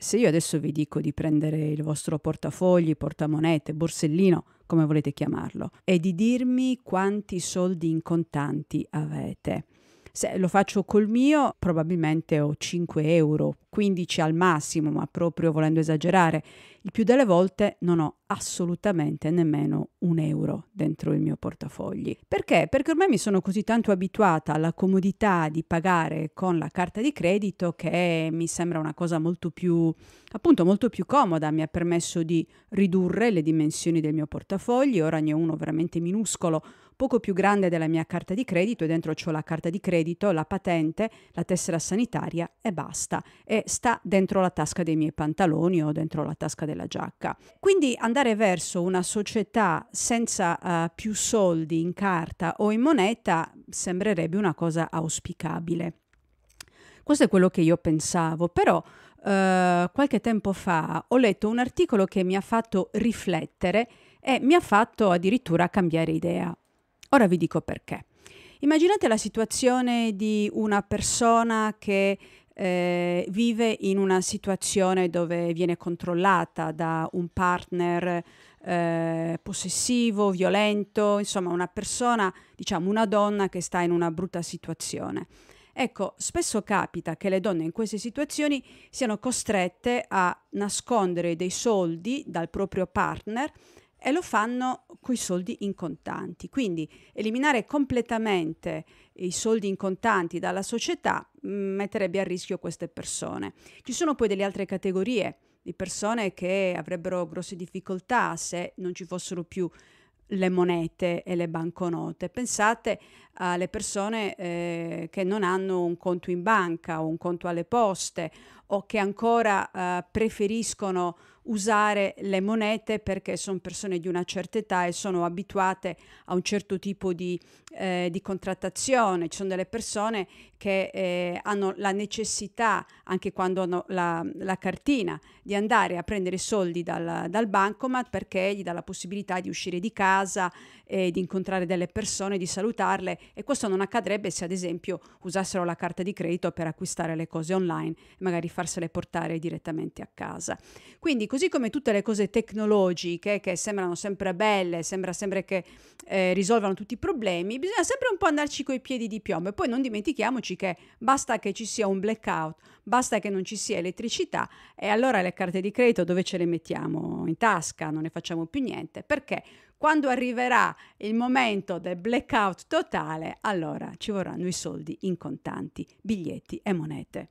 se io adesso vi dico di prendere il vostro portafogli, portamonete, borsellino, come volete chiamarlo, e di dirmi quanti soldi in contanti avete. Se lo faccio col mio, probabilmente ho 5 euro 15 al massimo, ma proprio volendo esagerare, il più delle volte non ho assolutamente nemmeno un euro dentro il mio portafogli. Perché? Perché ormai mi sono così tanto abituata alla comodità di pagare con la carta di credito che mi sembra una cosa molto più, appunto, molto più comoda. Mi ha permesso di ridurre le dimensioni del mio portafogli, ora ne ho uno veramente minuscolo poco più grande della mia carta di credito e dentro ho la carta di credito, la patente, la tessera sanitaria e basta. E sta dentro la tasca dei miei pantaloni o dentro la tasca della giacca. Quindi andare verso una società senza uh, più soldi in carta o in moneta sembrerebbe una cosa auspicabile. Questo è quello che io pensavo, però Uh, qualche tempo fa ho letto un articolo che mi ha fatto riflettere e mi ha fatto addirittura cambiare idea. Ora vi dico perché. Immaginate la situazione di una persona che eh, vive in una situazione dove viene controllata da un partner eh, possessivo, violento, insomma una persona, diciamo una donna che sta in una brutta situazione. Ecco, spesso capita che le donne in queste situazioni siano costrette a nascondere dei soldi dal proprio partner e lo fanno con i soldi in contanti. Quindi eliminare completamente i soldi in contanti dalla società metterebbe a rischio queste persone. Ci sono poi delle altre categorie di persone che avrebbero grosse difficoltà se non ci fossero più le monete e le banconote. Pensate alle persone eh, che non hanno un conto in banca o un conto alle poste o che ancora eh, preferiscono usare le monete perché sono persone di una certa età e sono abituate a un certo tipo di, eh, di contrattazione. Ci sono delle persone che eh, hanno la necessità, anche quando hanno la, la, cartina, di andare a prendere soldi dal, dal bancomat perché gli dà la possibilità di uscire di casa, e di incontrare delle persone, di salutarle e questo non accadrebbe se ad esempio usassero la carta di credito per acquistare le cose online e magari farsele portare direttamente a casa. Quindi così Così come tutte le cose tecnologiche che sembrano sempre belle, sembra sempre che eh, risolvano tutti i problemi, bisogna sempre un po' andarci coi piedi di piombo e poi non dimentichiamoci che basta che ci sia un blackout, basta che non ci sia elettricità e allora le carte di credito dove ce le mettiamo? In tasca, non ne facciamo più niente, perché quando arriverà il momento del blackout totale, allora ci vorranno i soldi in contanti, biglietti e monete.